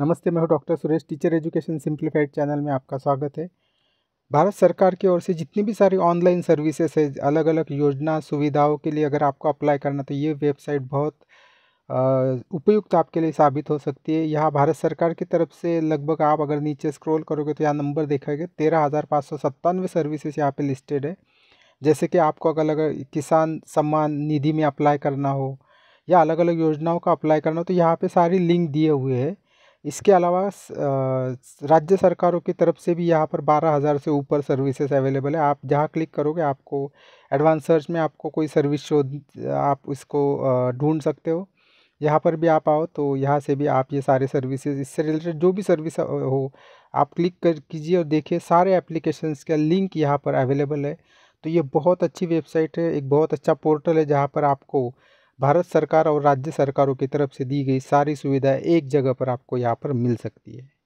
नमस्ते मैं हूं doctor Suresh teacher education simplified channel में आपका स्वागत है भारत सरकार की ओर से जितनी भी सारी ऑनलाइन सर्विसेज है अलग अलग योजना सुविधाओं के लिए अगर आपको अप्लाई करना तो ये वेबसाइट बहुत उपयुक्त आपके लिए साबित हो सकती है यहाँ भारत सरकार की तरफ से लगभग आप अगर नीचे स्क्रॉल करोगे तो यहाँ नंबर देखेंगे तेरह हज़ार पाँच सौ सत्तानवे सर्विसेज यहाँ पर लिस्टेड है जैसे कि आपको अगर अलग किसान सम्मान निधि में अप्लाई करना हो या अलग अलग योजनाओं का अप्लाई करना हो तो यहाँ पर सारी लिंक दिए हुए हैं इसके अलावा राज्य सरकारों की तरफ से भी यहाँ पर बारह हज़ार से ऊपर सर्विसेज अवेलेबल है आप जहाँ क्लिक करोगे आपको एडवांस सर्च में आपको कोई सर्विस शो आप इसको ढूंढ सकते हो यहाँ पर भी आप आओ तो यहाँ से भी आप ये सारे सर्विसेज इससे रिलेटेड जो भी सर्विस हो आप क्लिक कर कीजिए और देखिए सारे एप्लीकेशंस का लिंक यहाँ पर अवेलेबल है तो ये बहुत अच्छी वेबसाइट है एक बहुत अच्छा पोर्टल है जहाँ पर आपको भारत सरकार और राज्य सरकारों की तरफ से दी गई सारी सुविधाएं एक जगह पर आपको यहाँ पर मिल सकती है